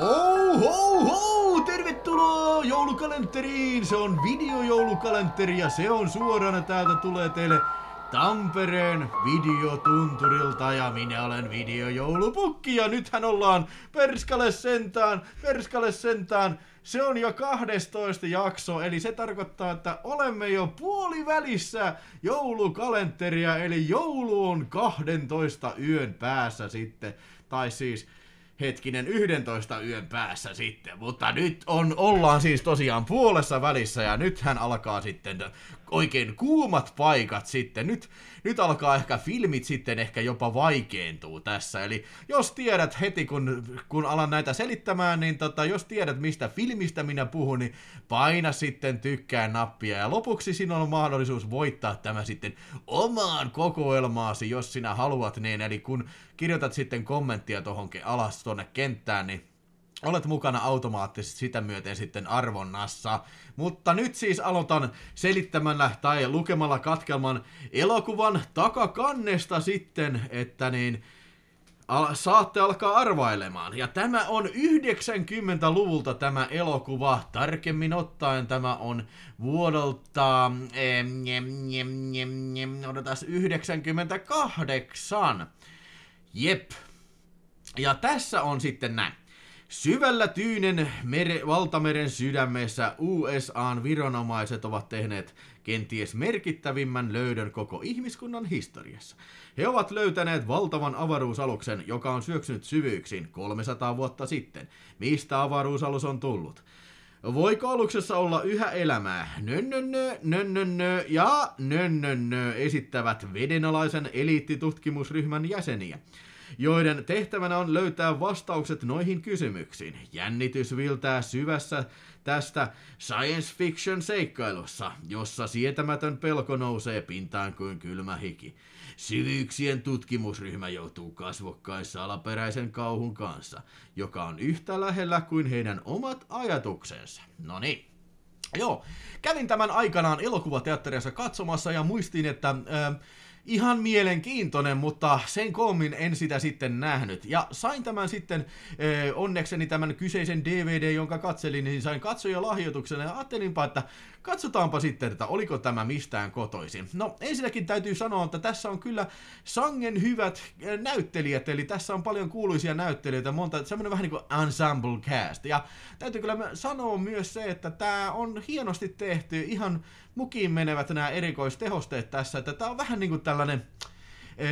Ho, ho, ho! Tervetuloa joulukalenteriin! Se on videojoulukalenteri ja se on suorana täältä tulee teille Tampereen videotunturilta ja minä olen videojoulupukki ja nythän ollaan Perskalle sentään, Perskalle sentään. Se on jo 12 jakso, eli se tarkoittaa, että olemme jo puolivälissä joulukalenteria, eli joulu on 12 yön päässä sitten. Tai siis hetkinen 11 yön päässä sitten, mutta nyt on, ollaan siis tosiaan puolessa välissä ja nythän alkaa sitten oikein kuumat paikat sitten. Nyt, nyt alkaa ehkä filmit sitten ehkä jopa vaikeentuu tässä. Eli jos tiedät heti, kun, kun alan näitä selittämään, niin tota, jos tiedät mistä filmistä minä puhun, niin paina sitten tykkää nappia. Ja lopuksi sinulla on mahdollisuus voittaa tämä sitten omaan kokoelmaasi, jos sinä haluat niin. Eli kun kirjoitat sitten kommenttia tuohon alas tuonne kenttään, niin olet mukana automaattisesti sitä myöten sitten arvonnassa. Mutta nyt siis aloitan selittämällä tai lukemalla katkelman elokuvan takakannesta sitten, että niin al- saatte alkaa arvailemaan. Ja tämä on 90-luvulta tämä elokuva, tarkemmin ottaen tämä on vuodelta, odotas 98. Jep. Ja tässä on sitten näin. Syvällä Tyynen mere, valtameren sydämessä USAn viranomaiset ovat tehneet kenties merkittävimmän löydön koko ihmiskunnan historiassa. He ovat löytäneet valtavan avaruusaluksen, joka on syöksynyt syvyyksiin 300 vuotta sitten. Mistä avaruusalus on tullut? Voiko aluksessa olla yhä elämää? Nönnönnö, nönnönnö ja nönnönnö esittävät vedenalaisen eliittitutkimusryhmän jäseniä joiden tehtävänä on löytää vastaukset noihin kysymyksiin. Jännitys viltää syvässä tästä science fiction seikkailussa, jossa sietämätön pelko nousee pintaan kuin kylmä hiki. Syvyyksien tutkimusryhmä joutuu kasvokkaissa alaperäisen kauhun kanssa, joka on yhtä lähellä kuin heidän omat ajatuksensa. No niin. Joo, kävin tämän aikanaan elokuvateatterissa katsomassa ja muistin, että... Äh, ihan mielenkiintoinen, mutta sen koommin en sitä sitten nähnyt. Ja sain tämän sitten, eh, onnekseni tämän kyseisen DVD, jonka katselin, niin sain katsoja lahjoituksena ja ajattelinpa, että katsotaanpa sitten, että oliko tämä mistään kotoisin. No ensinnäkin täytyy sanoa, että tässä on kyllä sangen hyvät eh, näyttelijät, eli tässä on paljon kuuluisia näyttelijöitä, monta, semmoinen vähän niin kuin ensemble cast. Ja täytyy kyllä sanoa myös se, että tämä on hienosti tehty, ihan mukiin menevät nämä erikoistehosteet tässä, että tämä on vähän niin kuin tällainen, e,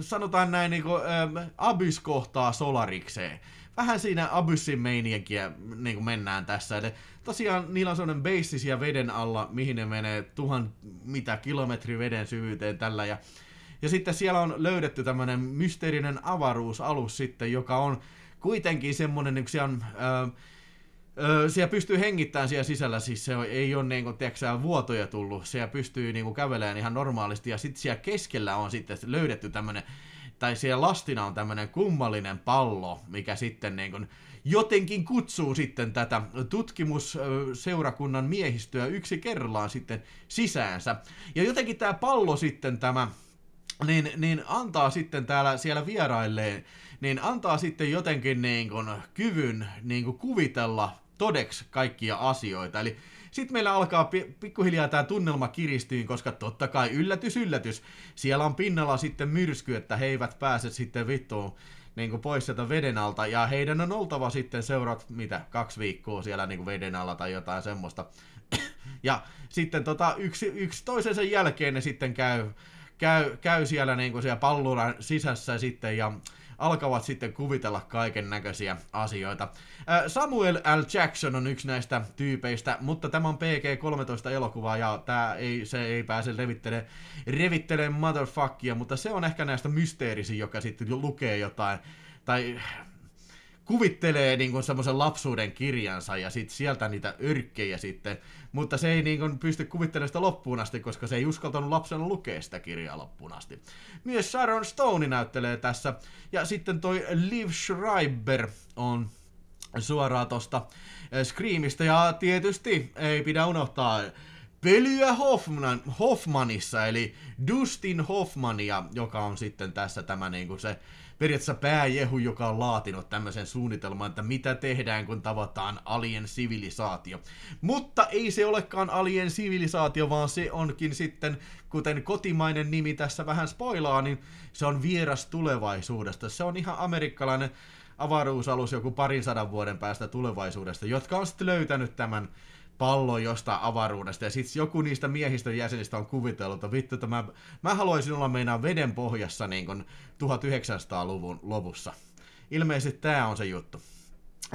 sanotaan näin, niin kuin, e, Abyss kohtaa Solarikseen. Vähän siinä Abyssin meininkiä niin kuin mennään tässä. Eli tosiaan niillä on sellainen beissi siellä veden alla, mihin ne menee tuhan mitä kilometri veden syvyyteen tällä. Ja, ja sitten siellä on löydetty tämmöinen mysteerinen avaruusalus sitten, joka on kuitenkin semmoinen, yksi niin on... Äh, Öö, siellä pystyy hengittämään siellä sisällä, siis se ei ole niin kuin, tiedätkö, vuotoja tullut, siellä pystyy niin kuin, kävelemään ihan normaalisti ja sitten siellä keskellä on sitten löydetty tämmöinen, tai siellä lastina on tämmöinen kummallinen pallo, mikä sitten niin kuin, jotenkin kutsuu sitten tätä tutkimusseurakunnan miehistöä yksi kerrallaan sitten sisäänsä. Ja jotenkin tämä pallo sitten tämä, niin, niin antaa sitten täällä siellä vierailleen, niin antaa sitten jotenkin niin kuin kyvyn niin kuin kuvitella todeksi kaikkia asioita. Eli sitten meillä alkaa pikkuhiljaa tämä tunnelma kiristyyn, koska totta kai yllätys, yllätys. Siellä on pinnalla sitten myrsky, että he eivät pääse sitten vittuun niin kuin pois sieltä veden alta. Ja heidän on oltava sitten seurat, mitä, kaksi viikkoa siellä niin kuin veden alla tai jotain semmoista. ja sitten tota, yksi, yksi toisensa jälkeen ne sitten käy, käy, käy siellä, niin kuin siellä palluran sisässä sitten ja alkavat sitten kuvitella kaiken näköisiä asioita. Samuel L. Jackson on yksi näistä tyypeistä, mutta tämä on PG-13 elokuva ja tämä ei, se ei pääse revittelemään revittele motherfuckia, mutta se on ehkä näistä mysteerisiä, joka sitten lukee jotain tai kuvittelee niin kuin semmoisen lapsuuden kirjansa ja sit sieltä niitä yrkkejä sitten, mutta se ei niin kuin pysty kuvittelemaan sitä loppuun asti, koska se ei uskaltanut lapsen lukea sitä kirjaa loppuun asti. Myös Sharon Stone näyttelee tässä, ja sitten toi Liv Schreiber on suoraan tuosta eh, Screamista, ja tietysti ei pidä unohtaa pölyä Hoffman, Hoffmanissa, eli Dustin Hoffmania, joka on sitten tässä tämä niin kuin se periaatteessa pääjehu, joka on laatinut tämmöisen suunnitelman, että mitä tehdään, kun tavataan alien sivilisaatio. Mutta ei se olekaan alien sivilisaatio, vaan se onkin sitten, kuten kotimainen nimi tässä vähän spoilaa, niin se on vieras tulevaisuudesta. Se on ihan amerikkalainen avaruusalus joku parin sadan vuoden päästä tulevaisuudesta, jotka on sitten löytänyt tämän Pallo, jostain avaruudesta, ja sitten joku niistä miehistön jäsenistä on kuvitellut, että vittu, että mä, mä haluaisin olla meidän veden pohjassa niin kun 1900-luvun lopussa. Ilmeisesti tämä on se juttu.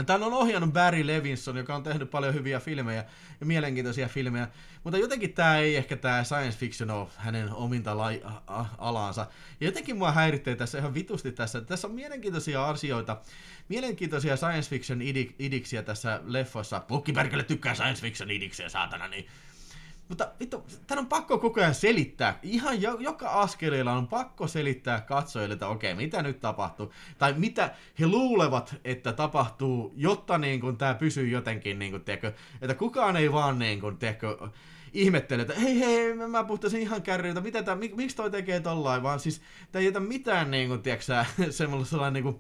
Tämän on ohjannut Barry Levinson, joka on tehnyt paljon hyviä filmejä ja mielenkiintoisia filmejä, mutta jotenkin tämä ei ehkä tämä science fiction ole hänen ominta lai- a- alaansa. Ja jotenkin mua häiritsee tässä ihan vitusti tässä. Tässä on mielenkiintoisia asioita, mielenkiintoisia science fiction idiksiä tässä leffossa. Pukki tykkää science fiction idiksiä, saatana, niin mutta vittu, tämän on pakko koko ajan selittää. Ihan jo, joka askeleella on pakko selittää katsojille, että okei, mitä nyt tapahtuu. Tai mitä he luulevat, että tapahtuu, jotta niin kun, tämä pysyy jotenkin, niin kun, tiedätkö, että kukaan ei vaan niin kun, tiedätkö, ihmettele, että hei hei, mä puhtasin ihan kärryiltä, mitä tämä mik, miksi toi tekee tollain, vaan siis tämä ei jätä mitään niin kun, tiedätkö, semmoisella niin kuin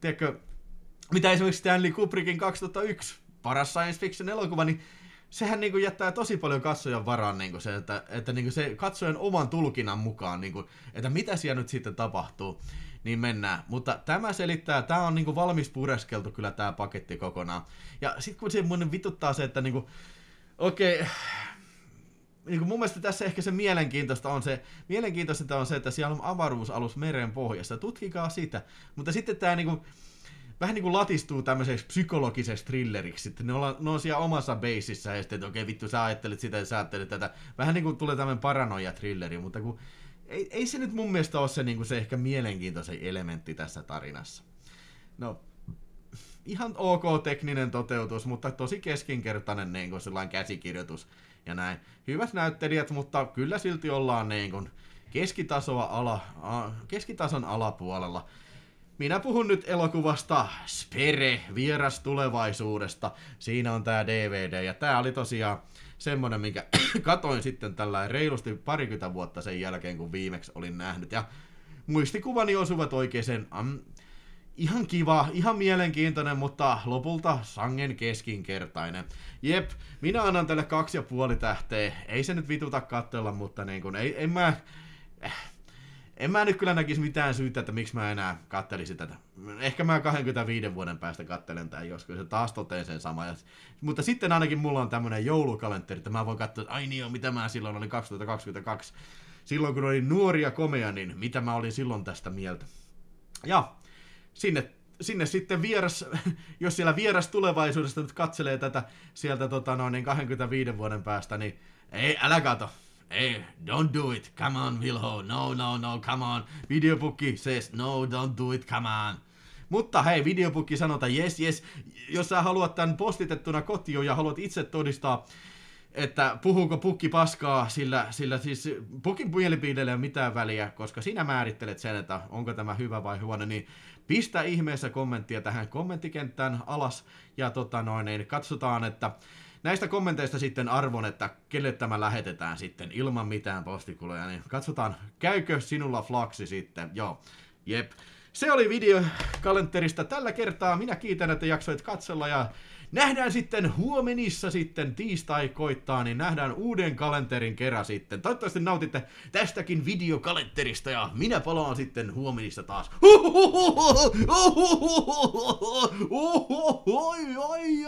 tiedätkö, mitä esimerkiksi Stanley Kubrickin 2001 paras science fiction elokuva, niin sehän niin kuin jättää tosi paljon katsojan varaan niin kuin se, että, että niin kuin se katsojan oman tulkinnan mukaan, niin kuin, että mitä siellä nyt sitten tapahtuu, niin mennään. Mutta tämä selittää, tämä on niin kuin valmis pureskeltu kyllä tämä paketti kokonaan. Ja sitten kun se mun vituttaa se, että niin kuin, okei, niin kuin mun mielestä tässä ehkä se mielenkiintoista on se, mielenkiintoista on se, että siellä on avaruusalus meren pohjassa, tutkikaa sitä. Mutta sitten tämä niin kuin, vähän niin kuin latistuu tämmöiseksi psykologiseksi thrilleriksi, että ne, olla, ne on siellä omassa beisissä ja sitten, että okei vittu sä ajattelet sitä ja sä ajattelet tätä. Vähän niin kuin tulee tämmöinen paranoia thrilleri, mutta kun ei, ei se nyt mun mielestä ole se, niin kuin se ehkä mielenkiintoisin elementti tässä tarinassa. No, ihan ok tekninen toteutus, mutta tosi keskinkertainen niin kuin sellainen käsikirjoitus ja näin. Hyvät näyttelijät, mutta kyllä silti ollaan niin kuin keskitasoa ala, keskitason alapuolella. Minä puhun nyt elokuvasta Spere, vieras tulevaisuudesta. Siinä on tää DVD ja tää oli tosiaan semmonen, minkä katoin sitten tällä reilusti parikymmentä vuotta sen jälkeen, kun viimeksi olin nähnyt. Ja muistikuvani osuvat sen Um, mm, ihan kiva, ihan mielenkiintoinen, mutta lopulta sangen keskinkertainen. Jep, minä annan tälle kaksi ja puoli tähteä. Ei se nyt vituta katsella, mutta niin kun, ei, en mä... Eh, en mä nyt kyllä näkisi mitään syytä, että miksi mä enää kattelisin tätä. Ehkä mä 25 vuoden päästä kattelen tämän joskus, se taas toteen sen sama. Ja, mutta sitten ainakin mulla on tämmönen joulukalenteri, että mä voin katsoa, ai niin mitä mä silloin olin 2022. Silloin kun olin nuoria ja komea, niin mitä mä olin silloin tästä mieltä. Ja sinne sinne sitten vieras, jos siellä vieras tulevaisuudesta nyt katselee tätä sieltä tota, noin 25 niin vuoden päästä, niin ei, älä kato, Hey, eh, don't do it. Come on, Vilho. No, no, no, come on. Videopukki says, no, don't do it, come on. Mutta hei, videopukki sanota, yes, yes. Jos sä haluat tämän postitettuna kotiin ja haluat itse todistaa, että puhuuko pukki paskaa, sillä, sillä siis pukin mielipideellä ei ole mitään väliä, koska sinä määrittelet sen, että onko tämä hyvä vai huono, niin pistä ihmeessä kommenttia tähän kommenttikenttään alas ja tota noin, niin katsotaan, että näistä kommenteista sitten arvon, että kelle tämä lähetetään sitten ilman mitään postikuloja, niin katsotaan, käykö sinulla flaksi sitten, joo, jep. Se oli video kalenterista tällä kertaa. Minä kiitän, että jaksoit katsella ja nähdään sitten huomenissa sitten tiistai koittaa, niin nähdään uuden kalenterin kerran sitten. Toivottavasti nautitte tästäkin videokalenterista ja minä palaan sitten huomenissa taas. Oi, oi,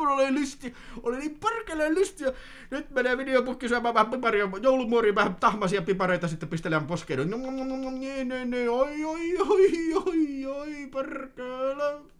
kun oli lysti. Oli niin perkeleen lysti. Nyt menee videopukki syömään vähän piparia, joulumuori vähän tahmasia pipareita sitten pistelemään poskeen. Niin, niin, niin, oi, oi, oi, oi, oi, perkele.